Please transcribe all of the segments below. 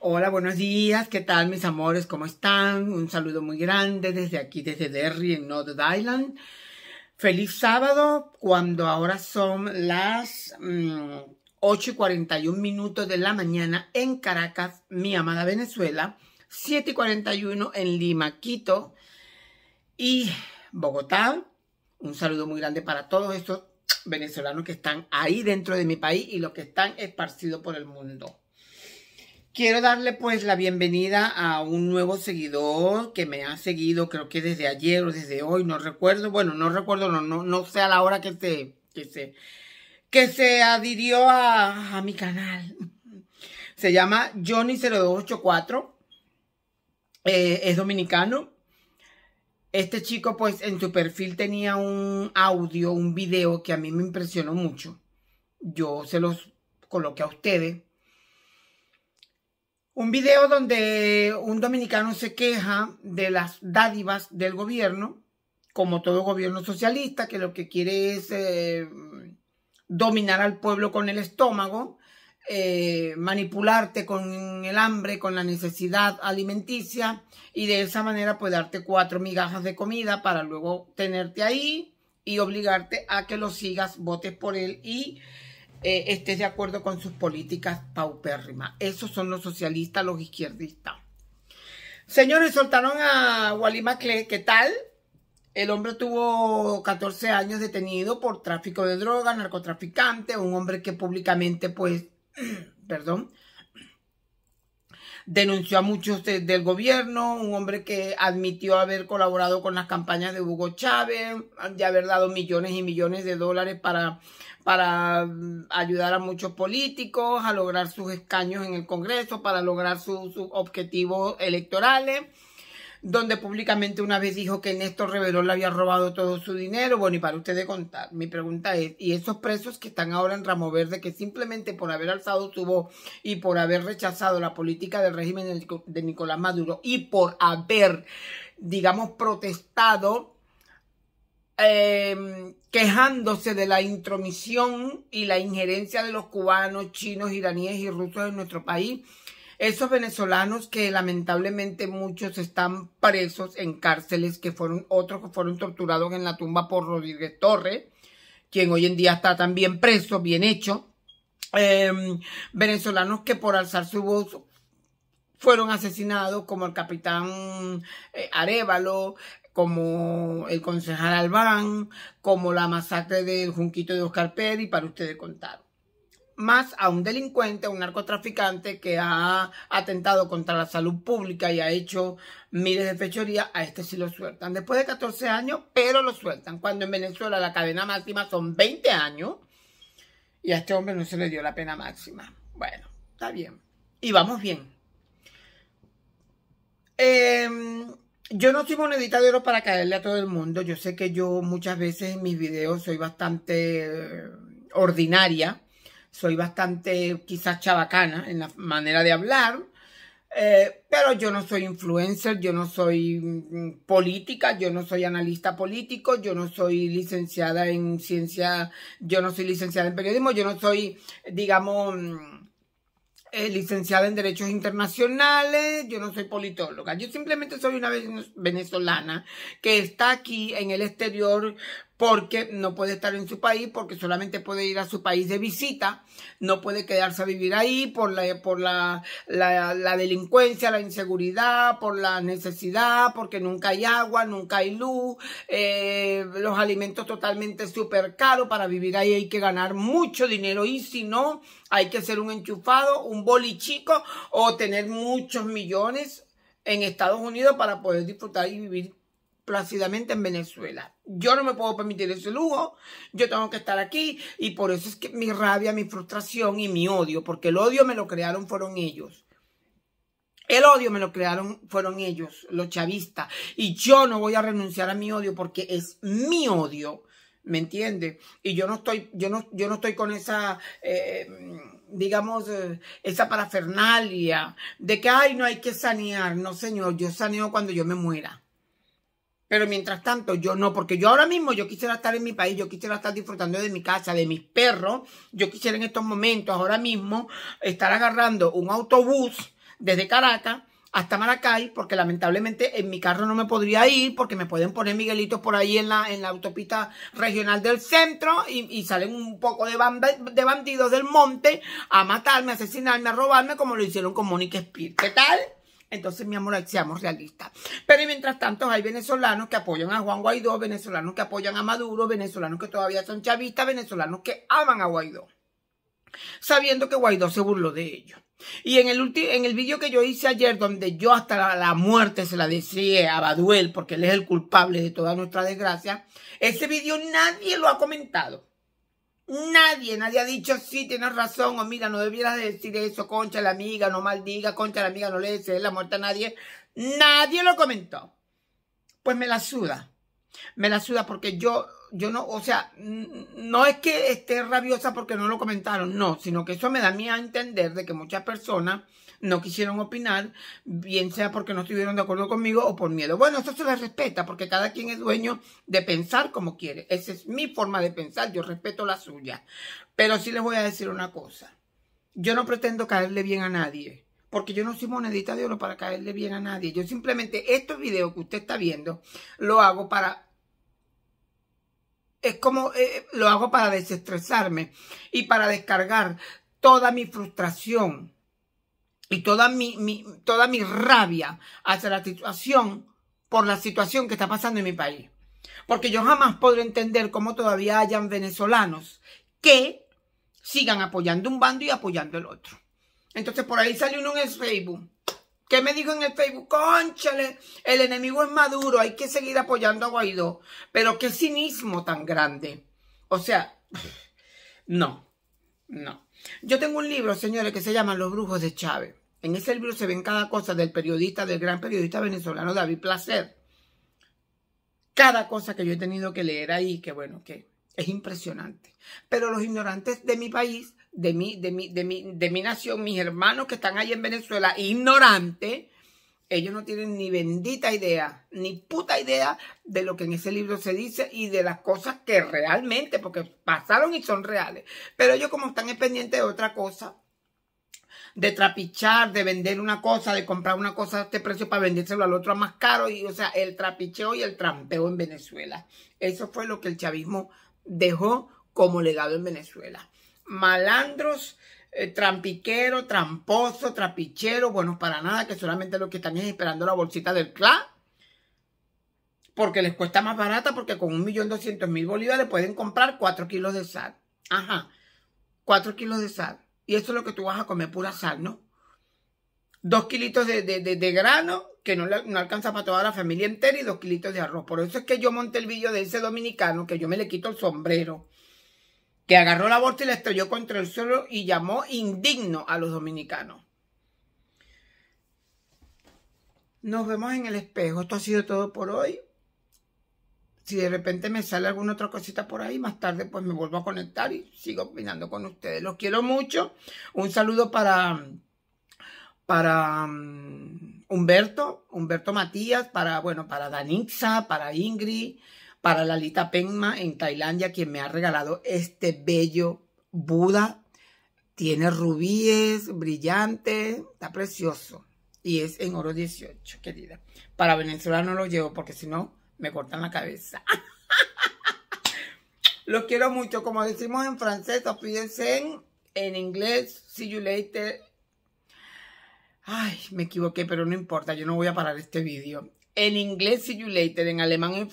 Hola, buenos días, ¿qué tal mis amores? ¿Cómo están? Un saludo muy grande desde aquí, desde Derry, en North Island. Feliz sábado, cuando ahora son las 8 mm, y 41 minutos de la mañana en Caracas, mi amada Venezuela, 7 y 41 en Lima, Quito y Bogotá. Un saludo muy grande para todos estos venezolanos que están ahí dentro de mi país y los que están esparcidos por el mundo. Quiero darle pues la bienvenida a un nuevo seguidor que me ha seguido creo que desde ayer o desde hoy, no recuerdo, bueno, no recuerdo, no, no, sé a la hora que se, que se, que se adhirió a, mi canal. Se llama Johnny0284, eh, es dominicano. Este chico pues en su perfil tenía un audio, un video que a mí me impresionó mucho. Yo se los coloqué a ustedes un video donde un dominicano se queja de las dádivas del gobierno, como todo gobierno socialista, que lo que quiere es eh, dominar al pueblo con el estómago, eh, manipularte con el hambre, con la necesidad alimenticia y de esa manera pues darte cuatro migajas de comida para luego tenerte ahí y obligarte a que lo sigas, votes por él y eh, estés de acuerdo con sus políticas paupérrimas. Esos son los socialistas, los izquierdistas. Señores, soltaron a Wally ¿qué tal? El hombre tuvo 14 años detenido por tráfico de drogas, narcotraficante, un hombre que públicamente, pues, perdón, denunció a muchos del gobierno, un hombre que admitió haber colaborado con las campañas de Hugo Chávez, de haber dado millones y millones de dólares para para mm, ayudar a muchos políticos a lograr sus escaños en el Congreso, para lograr sus objetivos electorales, donde públicamente una vez dijo que Néstor Reverón le había robado todo su dinero. Bueno, y para ustedes contar, mi pregunta es, ¿y esos presos que están ahora en Ramo Verde, que simplemente por haber alzado su voz y por haber rechazado la política del régimen de Nicolás Maduro y por haber, digamos, protestado, Em, quejándose de la intromisión y la injerencia de los cubanos, chinos, iraníes y rusos en nuestro país. Esos venezolanos que lamentablemente muchos están presos en cárceles, que fueron otros que fueron torturados en la tumba por Rodríguez Torres, quien hoy en día está también preso, bien hecho. Em, venezolanos que por alzar su voz fueron asesinados, como el capitán Arévalo, eh, Arevalo, como el concejal Albán, como la masacre del Junquito de Oscar Pérez, para ustedes contar. Más a un delincuente, a un narcotraficante que ha atentado contra la salud pública y ha hecho miles de fechorías, a este sí lo sueltan. Después de 14 años, pero lo sueltan. Cuando en Venezuela la cadena máxima son 20 años y a este hombre no se le dio la pena máxima. Bueno, está bien. Y vamos bien. Eh, yo no soy monedita de para caerle a todo el mundo. Yo sé que yo muchas veces en mis videos soy bastante eh, ordinaria, soy bastante quizás chabacana en la manera de hablar, eh, pero yo no soy influencer, yo no soy mm, política, yo no soy analista político, yo no soy licenciada en ciencia, yo no soy licenciada en periodismo, yo no soy, digamos... Mm, eh, licenciada en Derechos Internacionales, yo no soy politóloga, yo simplemente soy una venezolana que está aquí en el exterior porque no puede estar en su país, porque solamente puede ir a su país de visita, no puede quedarse a vivir ahí por la, por la, la, delincuencia, la inseguridad, por la necesidad, porque nunca hay agua, nunca hay luz, eh, los alimentos totalmente súper caros, para vivir ahí hay que ganar mucho dinero y si no, hay que ser un enchufado, un bolichico o tener muchos millones en Estados Unidos para poder disfrutar y vivir plácidamente en Venezuela. Yo no me puedo permitir ese lujo, yo tengo que estar aquí y por eso es que mi rabia, mi frustración y mi odio, porque el odio me lo crearon fueron ellos. El odio me lo crearon fueron ellos, los chavistas, y yo no voy a renunciar a mi odio porque es mi odio, ¿me entiende? Y yo no estoy yo no yo no estoy con esa eh, digamos, eh, esa parafernalia de que, ay, no hay que sanear. No, señor, yo saneo cuando yo me muera. Pero mientras tanto, yo no, porque yo ahora mismo yo quisiera estar en mi país, yo quisiera estar disfrutando de mi casa, de mis perros, yo quisiera en estos momentos, ahora mismo, estar agarrando un autobús desde Caracas hasta Maracay, porque lamentablemente en mi carro no me podría ir, porque me pueden poner Miguelitos por ahí en la, en la autopista regional del centro y, salen un poco de, de bandidos del monte a matarme, a asesinarme, a robarme, como lo hicieron con Mónica Spear. ¿Qué tal? Entonces, mi amor, seamos realistas. Pero mientras tanto, hay venezolanos que apoyan a Juan Guaidó, venezolanos que apoyan a Maduro, venezolanos que todavía son chavistas, venezolanos que aman a Guaidó, sabiendo que Guaidó se burló de ellos. Y en el, en el vídeo que yo hice ayer, donde yo hasta la, muerte se la decía a Baduel, porque él es el culpable de toda nuestra desgracia, ese vídeo nadie lo ha comentado. Nadie, nadie ha dicho, sí, tienes razón, o mira, no debieras decir eso, concha la amiga, no maldiga, concha la amiga, no le desees la muerte a nadie. Nadie lo comentó. Pues me la suda. Me la suda porque yo, yo no, o sea, no es que esté rabiosa porque no lo comentaron, no, sino que eso me da a mí a entender de que muchas personas no quisieron opinar, bien sea porque no estuvieron de acuerdo conmigo o por miedo. Bueno, eso se les respeta porque cada quien es dueño de pensar como quiere. Esa es mi forma de pensar, yo respeto la suya. Pero sí les voy a decir una cosa. Yo no pretendo caerle bien a nadie, porque yo no soy monedita de oro para caerle bien a nadie. Yo simplemente estos videos que usted está viendo lo hago para es como eh, lo hago para desestresarme y para descargar toda mi frustración y toda mi, toda mi rabia hacia la situación, por la situación que está pasando en mi país. Porque yo jamás podré entender cómo todavía hayan venezolanos que sigan apoyando un bando y apoyando el otro. Entonces por ahí salió uno en el Facebook. ¿Qué me dijo en el Facebook? ¡Cónchale! el enemigo es Maduro, hay que seguir apoyando a Guaidó. Pero qué cinismo tan grande. O sea, no. No. Yo tengo un libro, señores, que se llama Los Brujos de Chávez. En ese libro se ven cada cosa del periodista, del gran periodista venezolano David Placer. Cada cosa que yo he tenido que leer ahí, que bueno, que es impresionante. Pero los ignorantes de mi país, de mi, de mi, de mi, mi nación, mis hermanos que están ahí en Venezuela, ignorantes, ellos no tienen ni bendita idea, ni puta idea de lo que en ese libro se dice y de las cosas que realmente, porque pasaron y son reales. Pero ellos como están pendientes de otra cosa, de trapichar, de vender una cosa, de comprar una cosa a este precio para vendérselo al otro a más caro. Y, o sea, el trapicheo y el trampeo en Venezuela. Eso fue lo que el chavismo dejó como legado en Venezuela. Malandros eh, trampiquero, tramposo, trapichero, bueno, para nada, que solamente lo que están es esperando la bolsita del clan, Porque les cuesta más barata, porque con un millón doscientos mil bolívares pueden comprar cuatro kilos de sal. Ajá, cuatro kilos de sal. Y eso es lo que tú vas a comer, pura sal, ¿no? Dos kilitos de, grano, que no, no, alcanza para toda la familia entera, y dos kilitos de arroz. Por eso es que yo monté el vídeo de ese dominicano, que yo me le quito el sombrero que agarró la bolsa y la estrelló contra el suelo y llamó indigno a los dominicanos. Nos vemos en el espejo. Esto ha sido todo por hoy. Si de repente me sale alguna otra cosita por ahí, más tarde pues me vuelvo a conectar y sigo opinando con ustedes. Los quiero mucho. Un saludo para, para mm, Humberto, Humberto Matías, para, bueno, para Danixa, para Ingrid para Lalita Penma en Tailandia, quien me ha regalado este bello Buda. Tiene rubíes, brillante, está precioso. Y es en oro 18, querida. Para Venezuela no lo llevo porque si no me cortan la cabeza. Los quiero mucho. Como decimos en francés, fíjense en inglés, see you later. Ay, me equivoqué, pero no importa, yo no voy a parar este vídeo. En inglés, see you later. En alemán, En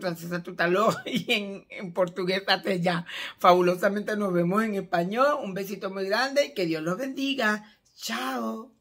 francés, Y en, en portugués, hasta ya. Fabulosamente nos vemos en español. Un besito muy grande. Que Dios los bendiga. Chao.